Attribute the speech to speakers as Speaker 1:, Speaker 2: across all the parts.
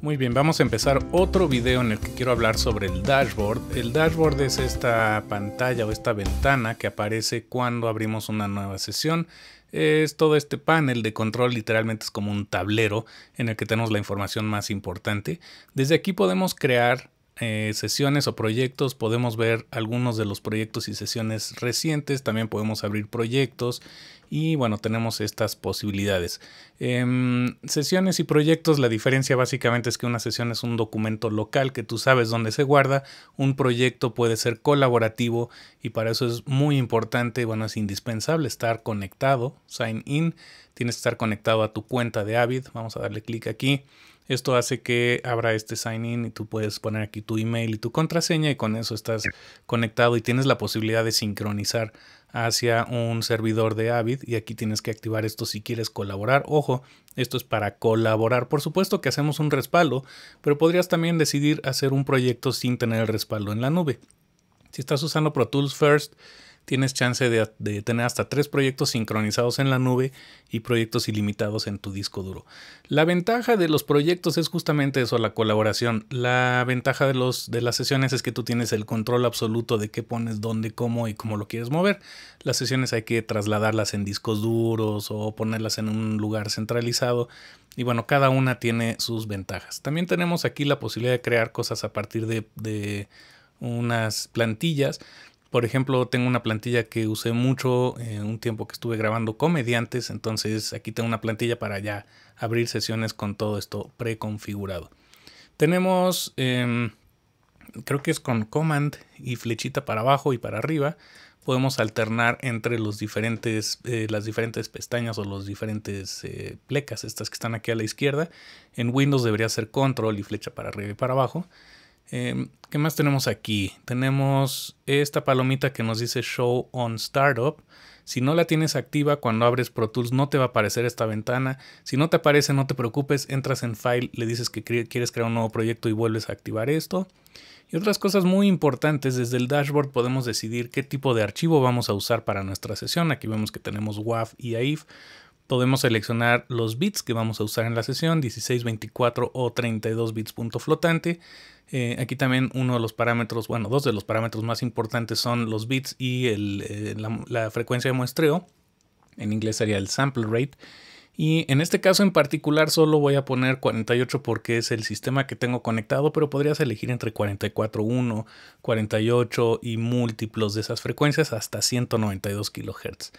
Speaker 1: Muy bien, vamos a empezar otro video en el que quiero hablar sobre el dashboard. El dashboard es esta pantalla o esta ventana que aparece cuando abrimos una nueva sesión. Es todo este panel de control, literalmente es como un tablero en el que tenemos la información más importante. Desde aquí podemos crear eh, sesiones o proyectos podemos ver algunos de los proyectos y sesiones recientes, también podemos abrir proyectos y bueno, tenemos estas posibilidades. Em, sesiones y proyectos, la diferencia básicamente es que una sesión es un documento local que tú sabes dónde se guarda, un proyecto puede ser colaborativo y para eso es muy importante, bueno, es indispensable estar conectado, sign in, tienes que estar conectado a tu cuenta de Avid, vamos a darle clic aquí esto hace que abra este sign-in y tú puedes poner aquí tu email y tu contraseña y con eso estás conectado y tienes la posibilidad de sincronizar hacia un servidor de Avid y aquí tienes que activar esto si quieres colaborar. Ojo, esto es para colaborar. Por supuesto que hacemos un respaldo, pero podrías también decidir hacer un proyecto sin tener el respaldo en la nube. Si estás usando Pro Tools First, tienes chance de, tener hasta tres proyectos sincronizados en la nube y proyectos ilimitados en tu disco duro. La ventaja de los proyectos es justamente eso, la colaboración. La ventaja de, los, de las sesiones es que tú tienes el control absoluto de qué pones, dónde, cómo y cómo lo quieres mover. Las sesiones hay que trasladarlas en discos duros o ponerlas en un lugar centralizado. Y bueno, cada una tiene sus ventajas. También tenemos aquí la posibilidad de crear cosas a partir de, de unas plantillas por ejemplo, tengo una plantilla que usé mucho en eh, un tiempo que estuve grabando comediantes, entonces aquí tengo una plantilla para ya abrir sesiones con todo esto preconfigurado. Tenemos, em, creo que es con command y flechita para abajo y para arriba, podemos alternar entre los diferentes, eh, las diferentes pestañas o los diferentes eh, plecas, estas que están aquí a la izquierda. En Windows debería ser control y flecha para arriba y para abajo. Em, ¿Qué más tenemos aquí? Tenemos esta palomita que nos dice Show on Startup. Si no la tienes activa cuando abres Pro Tools no te va a aparecer esta ventana. Si no te aparece no te preocupes, entras en File, le dices que quieres crear un nuevo proyecto y vuelves a activar esto. Y otras cosas muy importantes, desde el dashboard podemos decidir qué tipo de archivo vamos a usar para nuestra sesión. Aquí vemos que tenemos WAF y AIF. Podemos seleccionar los bits que vamos a usar en la sesión, 16, 24 o 32 bits punto flotante. Eh, aquí también uno de los parámetros, bueno, dos de los parámetros más importantes son los bits y eh, la, frecuencia de muestreo. En inglés sería el sample rate. Y en este caso en particular solo voy a poner 48 porque es el sistema que tengo conectado, pero podrías elegir entre 44, 1, 48 y múltiplos de esas frecuencias hasta 192 kHz.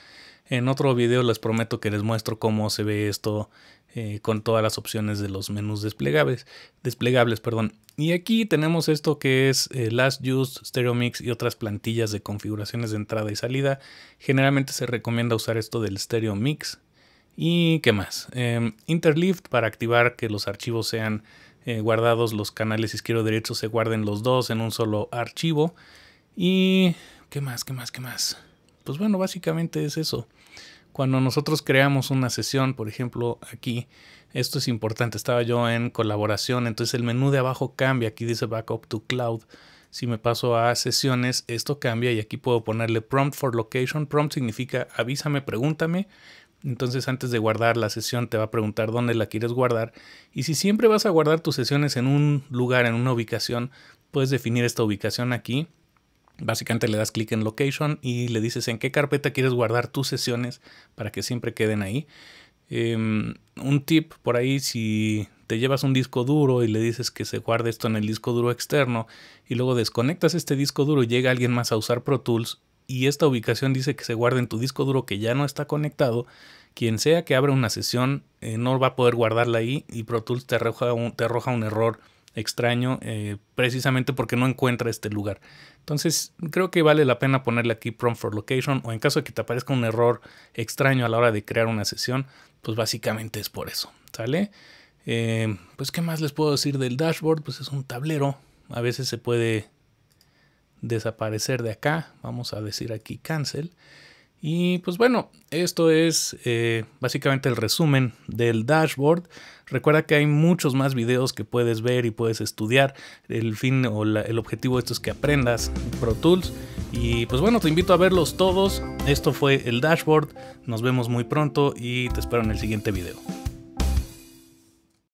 Speaker 1: En otro video les prometo que les muestro cómo se ve esto eh, con todas las opciones de los menús desplegables. desplegables perdón. Y aquí tenemos esto que es eh, Last Use, Stereo Mix y otras plantillas de configuraciones de entrada y salida. Generalmente se recomienda usar esto del Stereo Mix. ¿Y qué más? Em, Interlift para activar que los archivos sean eh, guardados, los canales izquierdo y derecho se guarden los dos en un solo archivo. ¿Y qué más? ¿Qué más? ¿Qué más? Pues bueno, básicamente es eso. Cuando nosotros creamos una sesión, por ejemplo, aquí, esto es importante, estaba yo en colaboración, entonces el menú de abajo cambia, aquí dice Backup to Cloud. Si me paso a sesiones, esto cambia y aquí puedo ponerle prompt for location. Prompt significa avísame, pregúntame. Entonces antes de guardar la sesión te va a preguntar dónde la quieres guardar. Y si siempre vas a guardar tus sesiones en un lugar, en una ubicación, puedes definir esta ubicación aquí Básicamente le das clic en location y le dices en qué carpeta quieres guardar tus sesiones para que siempre queden ahí. Em, un tip por ahí, si te llevas un disco duro y le dices que se guarde esto en el disco duro externo y luego desconectas este disco duro llega alguien más a usar Pro Tools y esta ubicación dice que se guarde en tu disco duro que ya no está conectado, quien sea que abra una sesión eh, no va a poder guardarla ahí y Pro Tools te arroja te arroja un error extraño, eh, precisamente porque no encuentra este lugar. Entonces, creo que vale la pena ponerle aquí prompt for location o en caso de que te aparezca un error extraño a la hora de crear una sesión, pues básicamente es por eso, ¿sale? Eh, pues, ¿qué más les puedo decir del dashboard? Pues es un tablero, a veces se puede desaparecer de acá, vamos a decir aquí cancel. Y pues bueno, esto es eh, básicamente el resumen del dashboard. Recuerda que hay muchos más videos que puedes ver y puedes estudiar. El fin o el objetivo de esto es que aprendas Pro Tools. Y pues bueno, te invito a verlos todos. Esto fue el dashboard. Nos vemos muy pronto y te espero en el siguiente video.